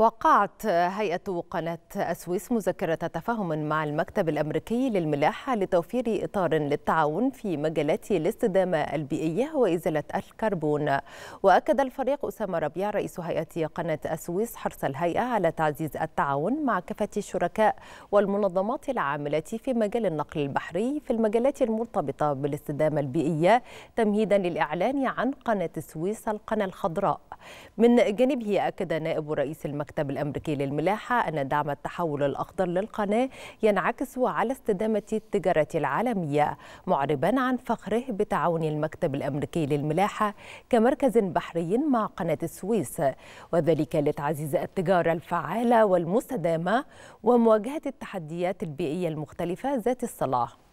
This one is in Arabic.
وقعت هيئة قناة السويس مذكرة تفاهم مع المكتب الأمريكي للملاحة لتوفير إطار للتعاون في مجالات الاستدامة البيئية وإزالة الكربون وأكد الفريق أسامة ربيع رئيس هيئة قناة السويس حرص الهيئة على تعزيز التعاون مع كافة الشركاء والمنظمات العاملة في مجال النقل البحري في المجالات المرتبطة بالاستدامة البيئية تمهيدا للإعلان عن قناة السويس القناة الخضراء من جانبه أكد نائب رئيس المكتب المكتب الأمريكي للملاحة أن دعم التحول الأخضر للقناة ينعكس على استدامة التجارة العالمية معربا عن فخره بتعاون المكتب الأمريكي للملاحة كمركز بحري مع قناة السويس وذلك لتعزيز التجارة الفعالة والمستدامة ومواجهة التحديات البيئية المختلفة ذات الصلاة